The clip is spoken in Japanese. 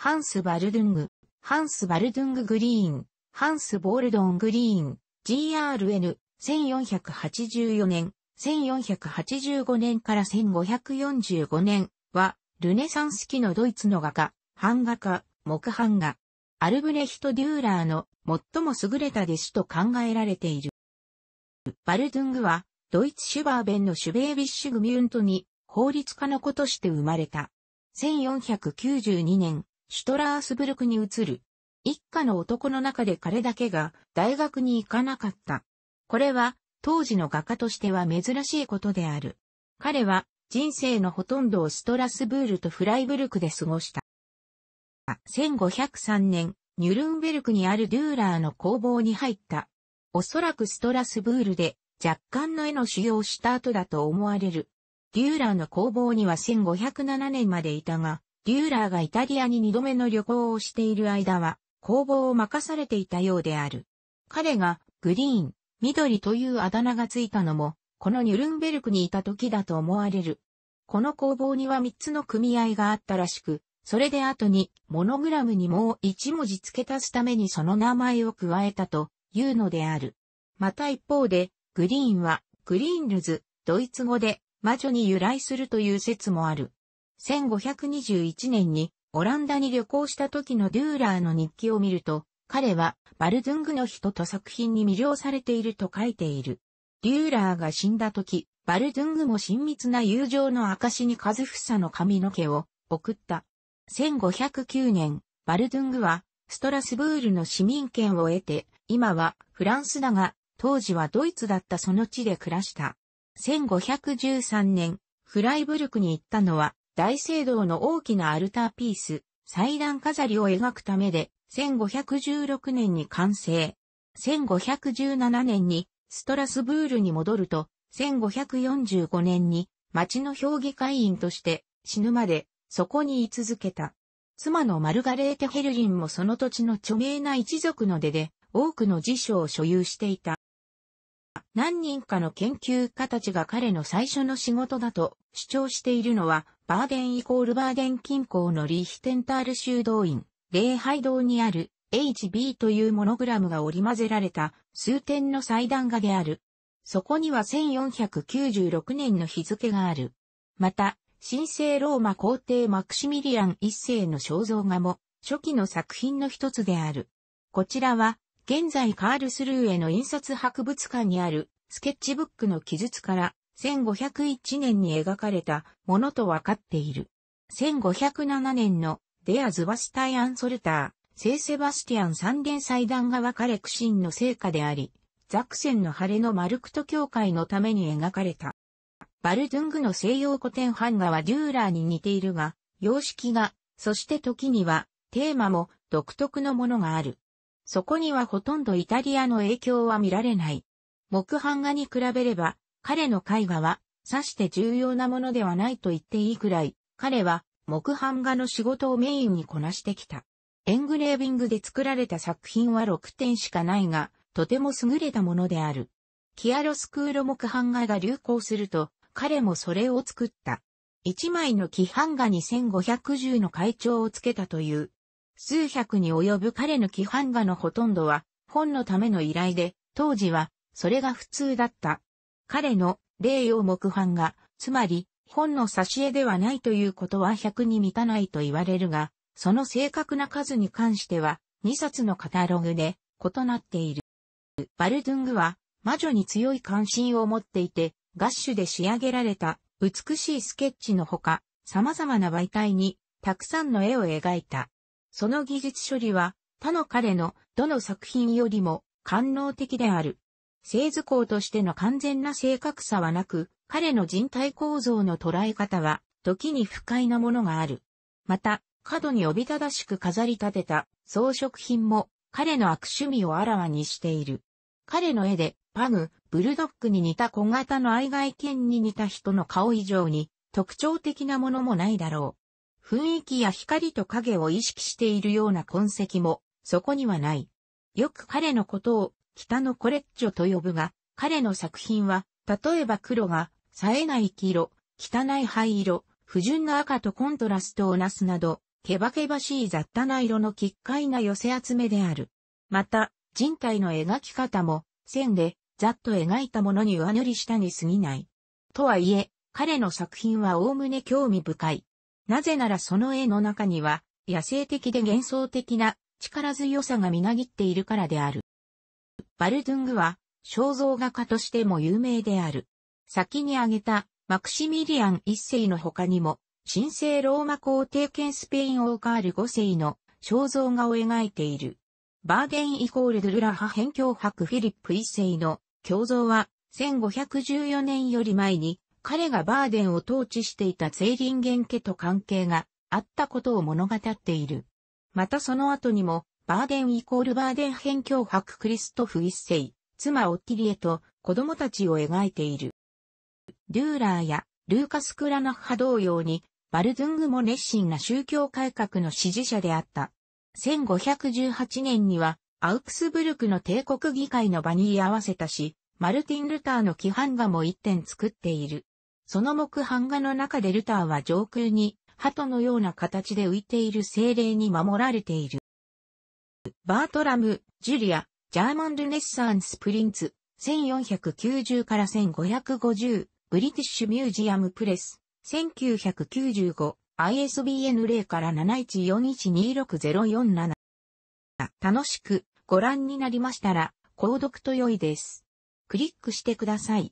ハンス・バルドゥング、ハンス・バルドゥング・グリーン、ハンス・ボールドン・グリーン、GRN、1484年、1485年から1545年は、ルネサンス期のドイツの画家、版画家、木版画、アルブレヒト・デューラーの最も優れた弟子と考えられている。バルドゥングは、ドイツシュバーベンのシュベービッシュ・グミュントに、法律家の子として生まれた。1492年、シュトラースブルクに移る。一家の男の中で彼だけが大学に行かなかった。これは当時の画家としては珍しいことである。彼は人生のほとんどをストラスブールとフライブルクで過ごした。1503年、ニュルンベルクにあるデューラーの工房に入った。おそらくストラスブールで若干の絵の修行をした後だと思われる。デューラーの工房には1507年までいたが、デューラーがイタリアに2度目の旅行をしている間は、工房を任されていたようである。彼が、グリーン、緑というあだ名がついたのも、このニュルンベルクにいた時だと思われる。この工房には3つの組合があったらしく、それで後に、モノグラムにもう1文字付け足すためにその名前を加えたというのである。また一方で、グリーンは、グリーンルズ、ドイツ語で、魔女に由来するという説もある。1521年にオランダに旅行した時のデューラーの日記を見ると、彼はバルドゥングの人と作品に魅了されていると書いている。デューラーが死んだ時、バルドゥングも親密な友情の証にカズフサの髪の毛を送った。1509年、バルドゥングはストラスブールの市民権を得て、今はフランスだが、当時はドイツだったその地で暮らした。1513年、フライブルクに行ったのは、大聖堂の大きなアルターピース、祭壇飾りを描くためで、1516年に完成。1517年にストラスブールに戻ると、1545年に町の評議会員として死ぬまでそこに居続けた。妻のマルガレーテ・ヘルリンもその土地の著名な一族の出で多くの辞書を所有していた。何人かの研究家たちが彼の最初の仕事だと主張しているのは、バーデンイコールバーデン近郊のリヒテンタール修道院、礼拝堂にある HB というモノグラムが織り交ぜられた数点の祭壇画である。そこには1496年の日付がある。また、神聖ローマ皇帝マクシミリアン一世の肖像画も初期の作品の一つである。こちらは現在カールスルーへの印刷博物館にあるスケッチブックの記述から1501年に描かれたものとわかっている。1507年のデアズ・バスタイアン・ソルター、聖セバスティアン三連祭壇がかれ苦心の成果であり、ザクセンの晴れのマルクト教会のために描かれた。バルドゥングの西洋古典版画はデューラーに似ているが、様式が、そして時には、テーマも独特のものがある。そこにはほとんどイタリアの影響は見られない。木版画に比べれば、彼の絵画は、さして重要なものではないと言っていいくらい、彼は木版画の仕事をメインにこなしてきた。エングレービングで作られた作品は6点しかないが、とても優れたものである。キアロスクール木版画が流行すると、彼もそれを作った。一枚の木版画に1510の会長をつけたという、数百に及ぶ彼の規範画のほとんどは、本のための依頼で、当時は、それが普通だった。彼の、霊用木版画、つまり、本の挿絵ではないということは100に満たないと言われるが、その正確な数に関しては、2冊のカタログで異なっている。バルドゥングは、魔女に強い関心を持っていて、ガッシュで仕上げられた美しいスケッチのほか、様々な媒体にたくさんの絵を描いた。その技術処理は他の彼のどの作品よりも官能的である。製図工としての完全な正確さはなく、彼の人体構造の捉え方は、時に不快なものがある。また、角におびただしく飾り立てた装飾品も、彼の悪趣味をあらわにしている。彼の絵で、パグ、ブルドッグに似た小型の愛外犬に似た人の顔以上に、特徴的なものもないだろう。雰囲気や光と影を意識しているような痕跡も、そこにはない。よく彼のことを、北のコレッジョと呼ぶが、彼の作品は、例えば黒が、冴えない黄色、汚い灰色、不純な赤とコントラストをなすなど、けばけばしい雑多な色の奇怪な寄せ集めである。また、人体の描き方も、線で、ざっと描いたものに上塗りしたに過ぎない。とはいえ、彼の作品は概ね興味深い。なぜならその絵の中には、野生的で幻想的な力強さがみなぎっているからである。バルドゥングは、肖像画家としても有名である。先に挙げた、マクシミリアン一世の他にも、神聖ローマ皇帝兼スペインオーカール五世の肖像画を描いている。バーゲンイコールドゥルラ派辺境博フィリップ一世の胸像は1514年より前に彼がバーデンを統治していたゼイリンゲン家と関係があったことを物語っている。またその後にも、バーデンイコールバーデン辺境博クリストフ一世、妻オッティリエと子供たちを描いている。ドゥーラーやルーカス・クラナッハ同様に、バルドゥングも熱心な宗教改革の支持者であった。1518年には、アウクスブルクの帝国議会の場に居合わせたし、マルティン・ルターの規範画も一点作っている。その木版画の中でルターは上空に鳩のような形で浮いている精霊に守られている。バートラム、ジュリア、ジャーマン・ルネッサンス・プリンツ、1490から1550、ブリティッシュ・ミュージアム・プレス、1995、ISBN 0から71412604 7楽しくご覧になりましたら、購読と良いです。クリックしてください。